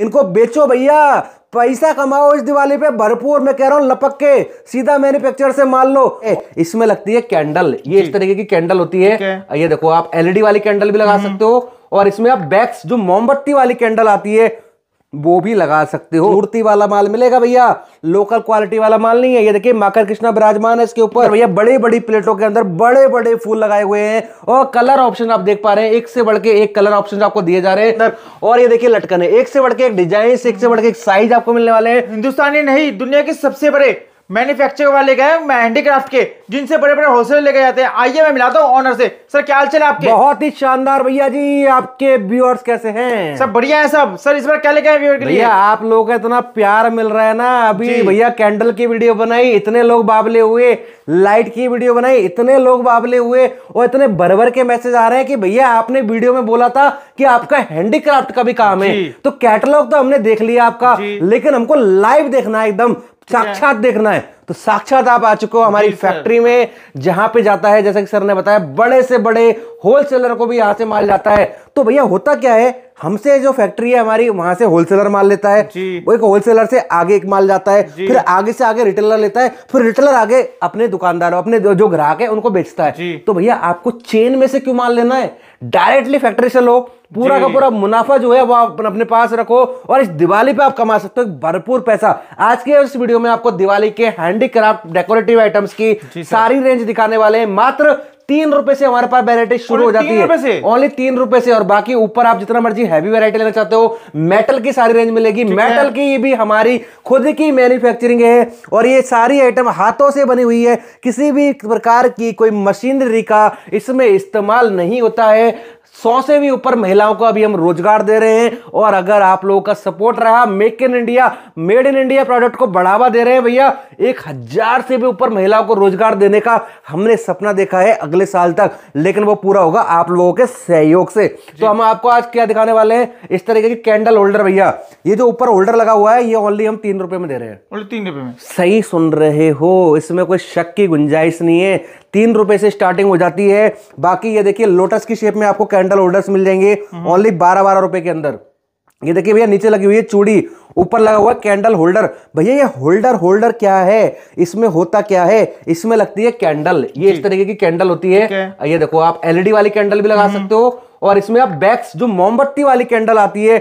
इनको बेचो भैया पैसा कमाओ इस दिवाली पे भरपूर मैं कह रहा हूँ लपक के सीधा मैन्युफैक्चर से माल लो इसमें लगती है कैंडल ये इस तरीके की कैंडल होती है ये देखो आप एलईडी वाली कैंडल भी लगा हम्म। सकते हो और इसमें आप बैक्स जो मोमबत्ती वाली कैंडल आती है वो भी लगा सकते हो मूर्ति वाला माल मिलेगा भैया लोकल क्वालिटी वाला माल नहीं है ये देखिए माकर कृष्णा विराजमान है इसके ऊपर भैया बड़े बड़ी प्लेटों के अंदर बड़े बड़े फूल लगाए हुए हैं और कलर ऑप्शन आप देख पा रहे हैं एक से बढ़ के एक कलर ऑप्शन आपको दिए जा रहे हैं और ये देखिए लटकन है एक से बढ़ के एक डिजाइन एक से बढ़ के एक साइज आपको मिलने वाले हैं हिंदुस्तानी नहीं दुनिया के सबसे बड़े मैन्युफैक्चर वाले गए मैं हैंडीक्राफ्ट के जिनसे बड़े बड़े हौसले लेके जाते हैं आइए मैं मिलाता हूँ ऑनर से सर क्या हाल चल आपके बहुत ही शानदार भैया जी आपके व्यूअर्स कैसे हैं सब बढ़िया है सब सर इस बार क्या लेके आए व्यूअर के लिए आप लोगों का इतना प्यार मिल रहा है ना अभी भैया कैंडल की वीडियो बनाई इतने लोग बाबले हुए लाइट की वीडियो बनाई इतने लोग बाबले हुए और इतने बरबर के मैसेज आ रहे हैं कि भैया आपने वीडियो में बोला था कि आपका हैंडीक्राफ्ट का भी काम है तो कैटलॉग तो हमने देख लिया आपका लेकिन हमको लाइव देखना है एकदम साक्षात देखना है तो साक्षात आप आ चुके हो हमारी फैक्ट्री में जहां पे जाता है जैसा कि सर ने बताया बड़े से बड़े होलसेलर को भी यहां से माल जाता है तो भैया होता क्या है हमसे जो फैक्ट्री है हमारी वहां से होलसेलर माल लेता है वो एक होलसेलर से आगे एक माल जाता है फिर आगे से आगे रिटेलर लेता है फिर रिटेलर आगे अपने दुकानदारों अपने जो ग्राहक है उनको बेचता है तो भैया आपको चेन में से क्यों माल लेना है डायरेक्टली फैक्ट्री से लो पूरा का पूरा मुनाफा जो है वो आप अपने पास रखो और इस दिवाली पे आप कमा सकते हो भरपूर पैसा आज के इस वीडियो में आपको दिवाली के हैंडीक्राफ्ट डेकोरेटिव आइटम्स की सारी रेंज दिखाने वाले हैं मात्र तीन रुपए से हमारे पास वेरायटी शुरू हो जाती है ओनली तीन रुपए से और बाकी ऊपर आप जितना मर्जी हैवी वेरायटी लेना चाहते हो मेटल की सारी रेंज मिलेगी मेटल की भी हमारी खुद की मैन्युफैक्चरिंग है और ये सारी आइटम हाथों से बनी हुई है किसी भी प्रकार की कोई मशीनरी का इसमें इस्तेमाल नहीं होता है सौ से भी ऊपर महिलाओं को अभी हम रोजगार दे रहे हैं और अगर आप लोगों का सपोर्ट रहा make in India made in India product को बढ़ावा दे रहे हैं भैया एक हजार से भी ऊपर महिलाओं को रोजगार देने का हमने सपना देखा है अगले अगले साल तक लेकिन वो पूरा होगा आप लोगों के सहयोग से तो हम आपको आज क्या दिखाने वाले हैं इस तरीके की कैंडल होल्डर भैया ये जो ऊपर होल्डर लगा हुआ है ये ओनली हम तीन रुपए में दे रहे हैं तीन रुपए में सही सुन रहे हो इसमें कोई शक की गुंजाइश नहीं है तीन रुपए से स्टार्टिंग हो जाती है बाकी ये देखिए लोटस की शेप में आपको कैंडल होल्डर्स मिल जाएंगे ओनली हम्म। बारह बारह रुपए के अंदर ये देखिए भैया नीचे लगी हुई है चूड़ी ऊपर लगा हुआ कैंडल होल्डर भैया ये होल्डर होल्डर क्या है इसमें होता क्या है इसमें लगती है कैंडल ये इस तरीके की कैंडल होती है ये देखो आप एलईडी e वाली कैंडल भी लगा हम्म। सकते हो और इसमें आप बैक्स जो मोमबत्ती वाली कैंडल आती है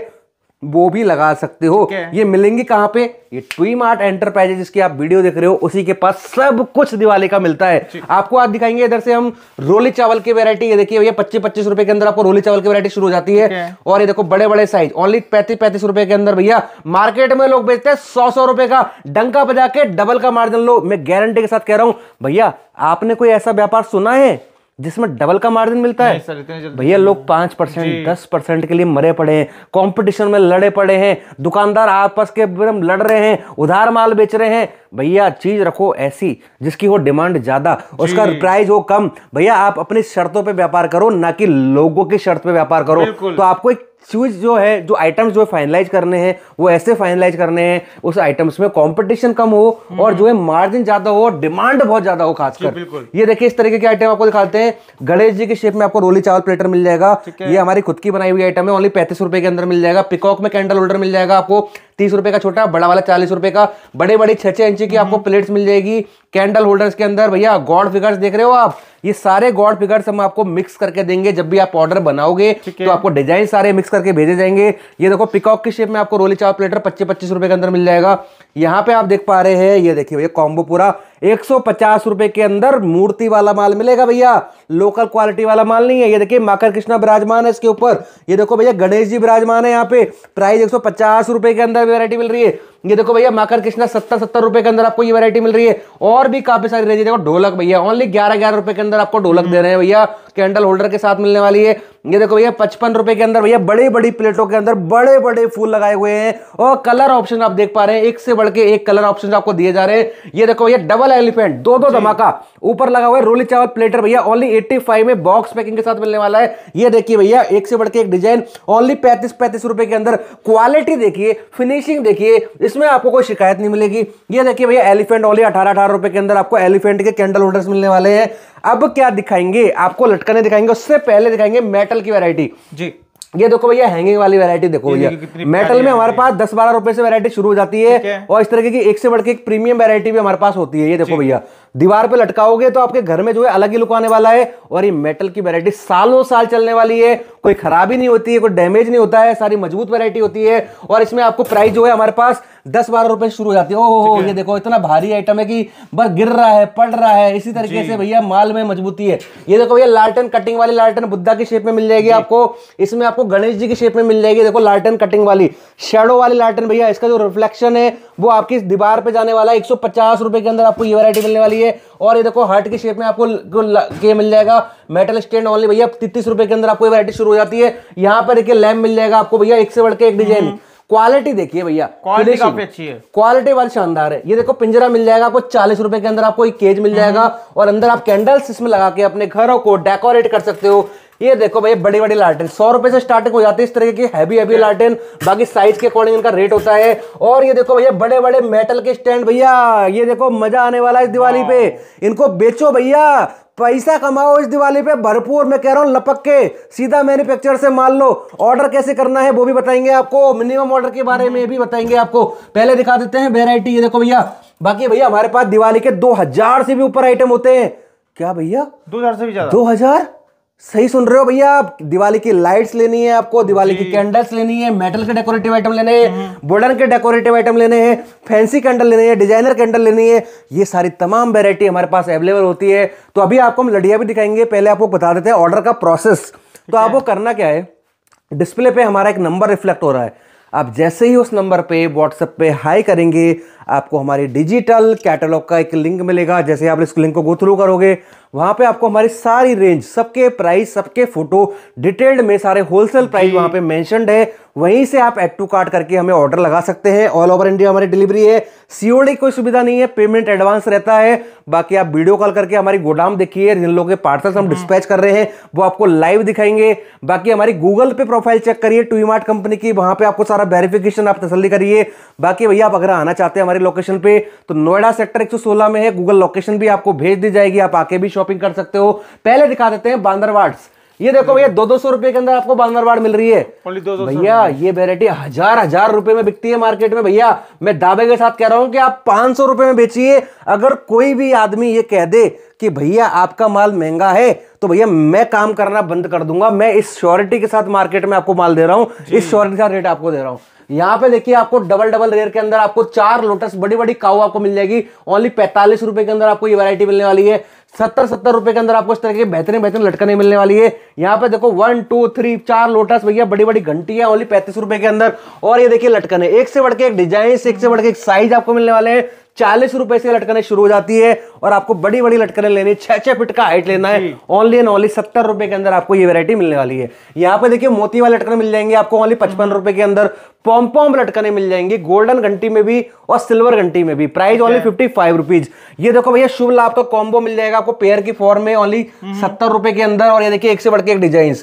वो भी लगा सकते हो ये मिलेंगे कहाँ पे ये ट्वी मार्ट एंटरप्राइजेज जिसकी आप वीडियो देख रहे हो उसी के पास सब कुछ दिवाली का मिलता है आपको आज दिखाएंगे इधर से हम रोली चावल की वैरायटी ये देखिए भैया पच्चीस पच्चीस रुपए के अंदर आपको रोली चावल की वैरायटी शुरू हो जाती है और ये देखो बड़े बड़े साइज ओनली पैंतीस पैंतीस रुपए के अंदर भैया मार्केट में लोग बेचते हैं सौ सौ रुपए का डंका बजा के डबल का मार्जिन लो मैं गारंटी के साथ कह रहा हूँ भैया आपने कोई ऐसा व्यापार सुना है जिसमें डबल का मार्जिन मिलता है भैया लोग पांच परसेंट दस परसेंट के लिए मरे पड़े हैं कंपटीशन में लड़े पड़े हैं दुकानदार आपस के लड़ रहे हैं उधार माल बेच रहे हैं भैया चीज रखो ऐसी जिसकी हो डिमांड ज्यादा उसका प्राइस हो कम भैया आप अपनी शर्तों पे व्यापार करो ना कि लोगों की शर्त पे व्यापार करो तो आपको एक चीज़ जो है जो आइटम्स जो फाइनलाइज करने हैं वो ऐसे फाइनलाइज करने हैं उस आइटम्स में कंपटीशन कम हो और जो है मार्जिन ज़्यादा हो और डिमांड बहुत ज़्यादा हो खासकर ये देखिए इस तरीके के आइटम आपको दिखाते हैं गणेश जी के शेप में आपको रोली चावल प्लेटर मिल जाएगा ये हमारी खुद की बनाई हुई आइटम है ओनली पैंतीस रुपए के अंदर मिल जाएगा पिकॉक में कैंडल होल्डर मिल जाएगा आपको तीस रुपए का छोटा बड़ा वाला चालीस रुपए का बड़े बड़े छः छह इंची की आपको प्लेट्स हम्म। मिल जाएगी कैंडल होल्डर्स के अंदर भैया गॉड फिगर्स देख रहे हो आप ये सारे गॉड फिगर्स हम आपको मिक्स करके देंगे जब भी आप ऑर्डर बनाओगे तो आपको डिजाइन सारे मिक्स करके भेजे जाएंगे ये देखो पिकॉक की शेप में आपको रोली चावल प्लेटर पच्चीस पच्चीस रुपए के अंदर मिल जाएगा यहाँ पे आप देख पा रहे हैं ये देखिए भैया कॉम्बो पूरा एक सौ पचास रुपए के अंदर मूर्ति वाला माल मिलेगा भैया लोकल क्वालिटी वाला माल नहीं है ये देखिए माकर कृष्णा विराजमान है इसके ऊपर ये देखो भैया गणेश जी विराजमान है यहाँ पे प्राइस एक सौ पचास रुपए के अंदर वेरायटी मिल रही है ये देखो भैया माकर कृष्णा सत्तर सत्तर रुपए के अंदर आपको ये वैरायटी मिल रही है और भी काफी सारी रेंज देखो ढोलक भैया ओनली ग्यारह ग्यारह रुपए के अंदर आपको ढोलक दे हम्म। रहे हैं भैया कैंडल होल्डर के साथ मिलने वाली है ये देखो भैया पचपन रुपए के अंदर भैया बड़ी बड़ी प्लेटों के अंदर बड़े बड़े फूल लगाए हुए हैं और कलर ऑप्शन आप देख पा रहे हैं एक से बढ़ के एक कलर ऑप्शन आपको दिए जा रहे हैं ये देखो भैया डबल एलिफेंट दो दो धमाका ऊपर लगा हुआ है रोली चावल प्लेटर भैया ओनली एट्टी फाइव में बॉक्स पैकिंग के साथ मिलने वाला है ये देखिए भैया एक से बढ़ के एक डिजाइन ओनली पैंतीस पैंतीस रुपए के अंदर क्वालिटी देखिए फिनिशिंग देखिए इसमें आपको कोई शिकायत नहीं मिलेगी ये देखिए भैया एलिफेंट ओनली अठारह अठारह रुपए के अंदर आपको एलिफेंट के कैंडल होल्डर्स मिलने वाले हैं अब क्या दिखाएंगे आपको लटकने दिखाएंगे उससे पहले दिखाएंगे मेटल की वेरायटी जी ये देखो भैया हैंगिंग वाली वैरायटी देखो भैया मेटल में हमारे पास दस बारह रुपए से वैरायटी शुरू हो जाती है और इस तरह की एक से बढ़कर एक प्रीमियम वैरायटी भी हमारे पास होती है ये देखो भैया दीवार पे लटकाओगे तो आपके घर में जो है अलग ही लुक आने वाला है और ये मेटल की वेरायटी सालों साल चलने वाली है कोई खराबी नहीं होती है कोई डैमेज नहीं होता है सारी मजबूत वेरायटी होती है और इसमें आपको प्राइस जो है हमारे पास दस बारह रुपए शुरू हो जाती है ओहो ये देखो इतना भारी आइटम है कि बस गिर रहा है पड़ रहा है इसी तरीके से भैया माल में मजबूती है ये देखो भैया लालटन कटिंग वाली लालटन बुद्धा की शेप में मिल जाएगी आपको इसमें आपको गणेश जी की शेप में मिल जाएगी देखो लालटन कटिंग वाली शेडो वाली लालटन भैया इसका जो रिफ्लेक्शन है वो आपकी दीवार पे जाने वाला है एक के अंदर आपको ये वरायटी मिलने वाली है और ये देखो हार्ट की शेप में आपको ये मिल जाएगा मेटल स्टैंड ऑनली भैया तीतीस रुपए के अंदर आपको ये वैरायटी शुरू हो जाती है यहाँ पर देखिए लैम्प मिल जाएगा आपको भैया एक से बढ़ एक डिजाइन क्वालिटी हम्म। देखिए भैया क्वालिटी काफी अच्छी है क्वालिटी वाली शानदार है ये देखो पिंजरा मिल जाएगा आपको चालीस रुपए के अंदर आपको एक केज मिल जाएगा हम्म। और अंदर आप कैंडल्स इसमें लगा के अपने घरों को डेकोरेट कर सकते हो ये देखो भाई बड़ी बड़ी लालटेन सौ रुपए से स्टार्टिंग हो जाती है इस तरह की हैवी हैवी लालटेन बाकी साइज के अकॉर्डिंग इनका रेट होता है और ये देखो भैया बड़े बड़े मेटल के स्टैंड भैया ये देखो मजा आने वाला है इस दिवाली पे इनको बेचो भैया पैसा कमाओ इस दिवाली पे भरपूर मैं कह रहा हूँ लपक के सीधा मैन्युफैक्चर से मान लो ऑर्डर कैसे करना है वो भी बताएंगे आपको मिनिमम ऑर्डर के बारे में भी बताएंगे आपको पहले दिखा देते हैं वेराइटी ये देखो भैया बाकी भैया हमारे पास दिवाली के दो हजार से भी ऊपर आइटम होते हैं क्या भैया दो हजार से भी ज्यादा दो हजार सही सुन रहे हो भैया आप दिवाली की लाइट्स लेनी है आपको दिवाली की कैंडल्स लेनी है मेटल के डेकोरेटिव आइटम लेने हैं वुडन हम्म। के डेकोरेटिव आइटम लेने हैं फैंसी कैंडल लेने हैं डिजाइनर कैंडल लेनी है ये सारी तमाम वेरायटी हमारे पास अवेलेबल होती है तो अभी आपको हम लड़िया भी दिखाएंगे पहले आपको बता देते हैं ऑर्डर का प्रोसेस तो आपको करना क्या है डिस्प्ले पे हमारा एक नंबर रिफ्लेक्ट हो रहा है आप जैसे ही उस नंबर पे व्हाट्सएप पे हाई करेंगे आपको हमारे डिजिटल कैटलॉग का एक लिंक मिलेगा जैसे आप इस लिंक को गो थ्रू करोगे वहाँ पे आपको हमारी सारी रेंज सबके प्राइस सबके फोटो डिटेल्ड में सारे होलसेल प्राइस वहाँ पे मैंशनड है वहीं से आप एड टू कार्ट करके हमें ऑर्डर लगा सकते हैं ऑल ओवर इंडिया हमारी डिलीवरी है सीओडी कोई सुविधा नहीं है पेमेंट एडवांस रहता है बाकी आप वीडियो कॉल करके हमारी गोडाम देखिए जिन लोगों के पार्सल्स हम डिस्पैच हाँ। कर रहे हैं वो आपको लाइव दिखाएंगे बाकी हमारी गूगल पे प्रोफाइल चेक करिए टू कंपनी की वहाँ पे आपको सारा वेरिफिकेशन आप तसली करिए बाकी भैया आप अगर आना चाहते हैं हमारे हमारे लोकेशन पे तो नोएडा सेक्टर 116 में है गूगल लोकेशन भी आपको भेज दी जाएगी आप आके भी शॉपिंग कर सकते हो पहले दिखा देते हैं बांदरवाड़ ये देखो भैया दो दो सौ रुपए के अंदर आपको बांदरवाड़ मिल रही है भैया ये वेरायटी हजार हजार रुपए में बिकती है मार्केट में भैया मैं दावे के साथ कह रहा हूं कि आप पांच सौ रुपए में बेचिए अगर कोई भी आदमी ये कह दे कि भैया आपका माल महंगा है तो भैया मैं काम करना बंद कर दूंगा मैं इस श्योरिटी के साथ मार्केट में आपको माल दे रहा हूँ इस श्योरिटी के साथ रेट आपको दे रहा हूँ यहाँ पे देखिए आपको डबल डबल रेयर के अंदर आपको चार लोटस बड़ी बड़ी काउ आपको मिल जाएगी ओनली पैंतालीस रुपए के अंदर आपको ये वैरायटी मिलने वाली है सत्तर सत्तर रुपए के अंदर आपको इस तरह के बेहतरीन बेहतरीन लटकने मिलने वाली है यहाँ पे देखो वन टू थ्री चार लोटस भैया बड़ी बड़ी घंटी है ओनली पैंतीस रुपए के अंदर और ये देखिए लटकने एक से बढ़ के एक डिजाइन एक से बढ़ के एक साइज आपको मिलने वाले हैं चालीस रुपए से लटकने शुरू हो जाती है और आपको बड़ी बड़ी लटकने लेनी छह छह फिट का हाइट लेना है ओनली एंड ओनली सत्तर रुपए के अंदर आपको ये वेरायटी मिलने वाली है यहाँ पे देखिए मोती वाले लटकने मिल जाएंगे आपको ओनली पचपन रुपए के अंदर पॉम्पॉम लटकने मिल जाएंगे गोल्डन घंटी में भी और सिल्वर घंटी में भी price only fifty five rupees ये देखो भैया शुभ लाभ का कॉम्बो तो मिल जाएगा आपको पेयर की फॉर्म में ओनली हम्म। सत्तर रुपए के अंदर और ये देखिए एक से बढ़ के एक डिजाइन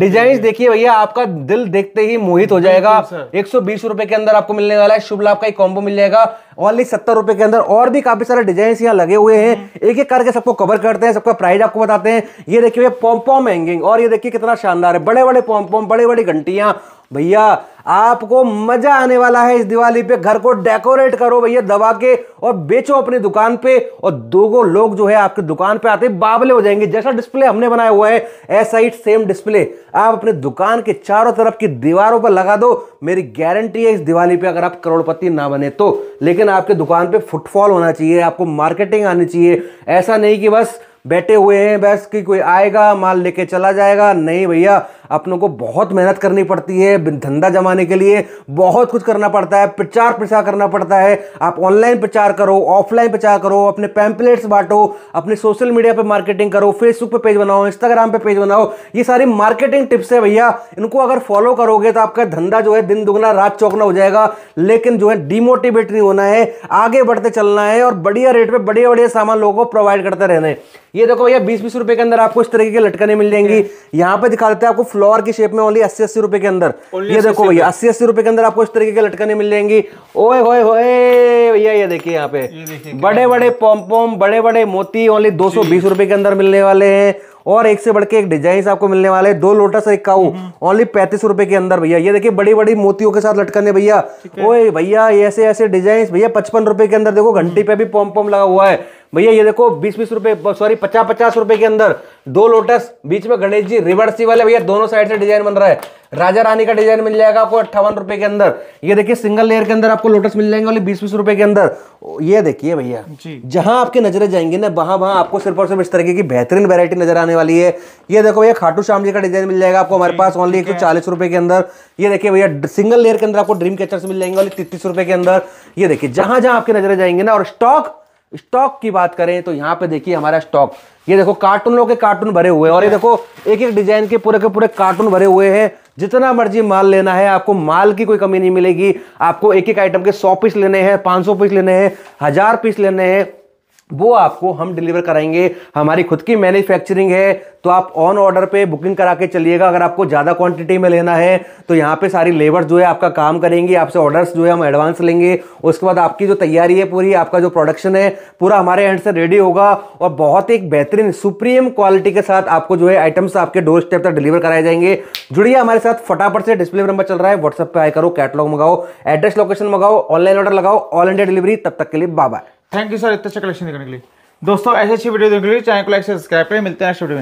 डिजाइन देखिए भैया आपका दिल देखते ही मोहित हो जाएगा एक सौ बीस रुपए के अंदर आपको मिलने वाला है शुभ लाभ का एक कॉम्बो मिल जाएगा ओनली सत्तर रुपए के अंदर और भी काफी सारे डिजाइन यहाँ लगे हुए हैं हैं एक एक करके सबको कवर करते हैं सबका प्राइस आपको बताते हैं ये देखिए पॉम्पॉम हैंगिंग और ये देखिए कितना शानदार है बड़े बड़े पॉम्पॉम बड़े बड़ी घंटियां भैया आपको मजा आने वाला है इस दिवाली पे घर को डेकोरेट करो भैया दबा के और बेचो अपनी दुकान पे और गो लोग जो है आपके दुकान पे आते बाबले हो जाएंगे जैसा डिस्प्ले हमने बनाया हुआ है ऐसा ही सेम डिस्प्ले आप अपने दुकान के चारों तरफ की दीवारों पर लगा दो मेरी गारंटी है इस दिवाली पे अगर आप करोड़पति ना बने तो लेकिन आपके दुकान पर फुटफॉल होना चाहिए आपको मार्केटिंग आनी चाहिए ऐसा नहीं कि बस बैठे हुए हैं बस कि कोई आएगा माल लेके चला जाएगा नहीं भैया अपनों को बहुत मेहनत करनी पड़ती है धंधा जमाने के लिए बहुत कुछ करना पड़ता है प्रचार प्रसार करना पड़ता है आप ऑनलाइन प्रचार करो ऑफलाइन प्रचार करो अपने पैम्पलेट्स बांटो अपने सोशल मीडिया पर मार्केटिंग करो फेसबुक पर पेज बनाओ इंस्टाग्राम पर पेज बनाओ ये सारी मार्केटिंग टिप्स है भैया इनको अगर फॉलो करोगे तो आपका धंधा जो है दिन दुगना रात चौकना हो जाएगा लेकिन जो है डिमोटिवेट नहीं होना है आगे बढ़ते चलना है और बढ़िया रेट पे बढ़िया बढ़िया सामान लोगों को प्रोवाइड करते रहना है ये देखो भैया बीस बीस रुपए के अंदर आपको इस तरीके की लटकने मिल जाएंगी यहाँ पे दिखा देते हैं आपको फ्लो फ्लोर की शेप में ओनली अस्सी अस्सी रुपए के अंदर ये देखो भैया अस्सी अस्सी रुपए के अंदर आपको इस तरीके के लटकने मिल जाएंगी ओए होए होए भैया ये देखिए यहाँ पे बड़े बड़े पॉम्पोम बड़े बड़े मोती ओनली दो सौ के अंदर मिलने वाले हैं और एक से बढ़ के एक डिजाइन आपको मिलने वाले हैं दो लोटस एक काउ ओनली हम्म, हम्म। पैंतीस रुपए के अंदर भैया ये देखिए बड़ी बड़ी मोतियों के साथ लटकने भैया ओए भैया ऐसे ऐसे डिजाइन भैया पचपन रुपए के अंदर देखो घंटी पे भी पॉम्पॉम लगा हुआ है भैया ये देखो बीस बीस रुपए सॉरी पचास पचास रुपए के अंदर दो लोटस बीच में गणेश जी रिवर्स वाले भैया दोनों साइड से डिजाइन बन रहा है राजा रानी का डिजाइन मिल जाएगा आपको अट्ठावन रुपए के अंदर ये देखिए सिंगल लेयर के अंदर आपको लोटस मिल जाएंगे बीस बीस रुपए के अंदर ये देखिए भैया जहां आपके नजरें जाएंगे ना वहां वहां आपको सिर्फ और सिर्फ इस तरीके की बेहतरीन वेरायटी नजर आने वाली है ये देखो भैया खाटू श्याम जी का डिजाइन मिल जाएगा आपको हमारे पास ओनली एक सौ चालीस रुपए के अंदर ये देखिए भैया सिंगल लेयर के अंदर आपको ड्रीम कैचर्स मिल जाएंगे तीतीस रुपए के अंदर ये देखिए जहां जहां आपके नजरें जाएंगे ना और स्टॉक स्टॉक की बात करें तो यहाँ पे देखिए हमारा स्टॉक ये देखो कार्टून लोग के कार्टून भरे हुए हैं और ये देखो एक एक डिजाइन के पूरे के पूरे कार्टून भरे हुए हैं जितना मर्जी माल लेना है आपको माल की कोई कमी नहीं मिलेगी आपको एक एक आइटम के सौ पीस लेने हैं पाँच सौ पीस लेने हैं हजार पीस लेने हैं वो आपको हम डिलीवर कराएंगे हमारी खुद की मैन्युफैक्चरिंग है तो आप ऑन ऑर्डर पे बुकिंग करा के चलिएगा अगर आपको ज़्यादा क्वांटिटी में लेना है तो यहाँ पे सारी लेबर्स जो है आपका काम करेंगी आपसे ऑर्डर्स जो है हम एडवांस लेंगे उसके बाद आपकी जो तैयारी है पूरी आपका जो प्रोडक्शन है पूरा हमारे एंड से रेडी होगा और बहुत एक बेहतरीन सुप्रीम क्वालिटी के साथ आपको जो है आइटम्स आपके डोर स्टेप तक डिलीवर कराए जाएंगे जुड़िए हमारे साथ फटाफट से डिस्प्ले नंबर चल रहा है व्हाट्सअप पर आई करो कैटलॉग मंगाओ एड्रेस लोकेशन मंगाओ ऑनलाइन ऑर्डर लगाओ ऑल इंडिया डिलीवरी तब तक के लिए बाबा थैंक यू सर इतना अच्छा कलेक्शन देखने के लिए दोस्तों ऐसे अच्छी वीडियो देखने के लिए चैनल को लाइक सब्सक्राइब करें मिलते हैं नेक्स्ट वीडियो में